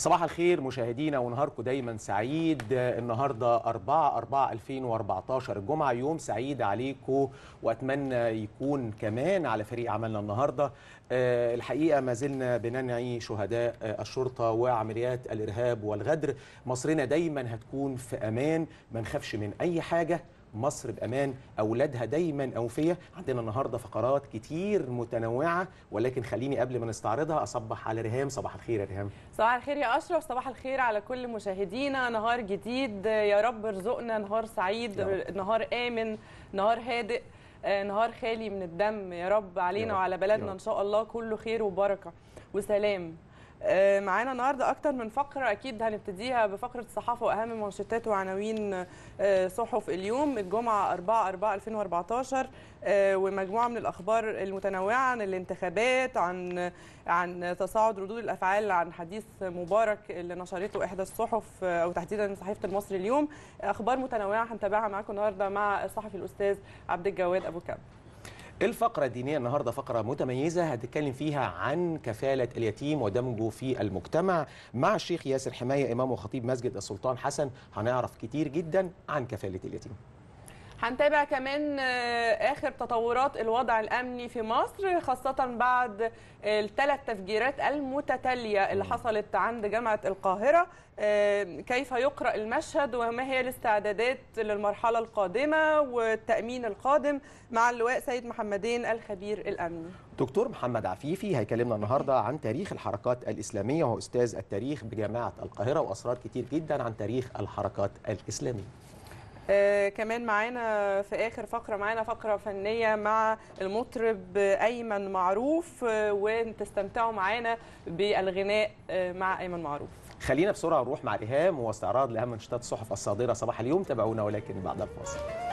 صباح الخير مشاهدينا ونهاركم دايما سعيد النهارده 4 4 2014 الجمعه يوم سعيد عليكم واتمنى يكون كمان على فريق عملنا النهارده آه، الحقيقه ما زلنا بننعي شهداء آه، الشرطه وعمليات الارهاب والغدر مصرنا دايما هتكون في امان ما نخافش من اي حاجه مصر بامان اولادها دايما اوفيه عندنا النهارده فقرات كتير متنوعه ولكن خليني قبل ما نستعرضها اصبح على ريهام صباح الخير يا ريهام صباح الخير يا اشرف صباح الخير على كل مشاهدينا نهار جديد يا رب ارزقنا نهار سعيد نهار امن نهار هادئ آه، نهار خالي من الدم يا رب علينا يا رب. وعلى بلدنا ان شاء الله كله خير وبركه وسلام آه، معانا النهارده اكتر من فقره اكيد هنبتديها بفقره الصحافه واهم منشطات وعناوين آه، صحف اليوم الجمعه 4 4 2014 ومجموعه من الاخبار المتنوعه عن الانتخابات عن عن تصاعد ردود الافعال عن حديث مبارك اللي نشرته احدى الصحف آه، او تحديدا صحيفه المصري اليوم اخبار متنوعه هنتابعها معاكم النهارده مع الصحفي الاستاذ عبد الجواد ابو كامل الفقرة الدينية النهاردة فقرة متميزة هتتكلم فيها عن كفالة اليتيم ودمجه في المجتمع مع الشيخ ياسر حماية إمام وخطيب مسجد السلطان حسن هنعرف كتير جدا عن كفالة اليتيم هنتابع كمان آه، اخر تطورات الوضع الامني في مصر خاصه بعد الثلاث تفجيرات المتتاليه اللي حصلت عند جامعه القاهره آه، كيف يقرا المشهد وما هي الاستعدادات للمرحله القادمه والتامين القادم مع اللواء سيد محمدين الخبير الامني دكتور محمد عفيفي هيكلمنا النهارده عن تاريخ الحركات الاسلاميه وهو استاذ التاريخ بجامعه القاهره واسرار كتير جدا عن تاريخ الحركات الاسلاميه آه كمان معانا في اخر فقره معانا فقره فنيه مع المطرب ايمن معروف آه وتستمتعوا معانا بالغناء آه مع ايمن معروف خلينا بسرعه نروح مع ايهام واستعراض لاهم نشاطات الصحف الصادره صباح اليوم تابعونا ولكن بعد الفاصل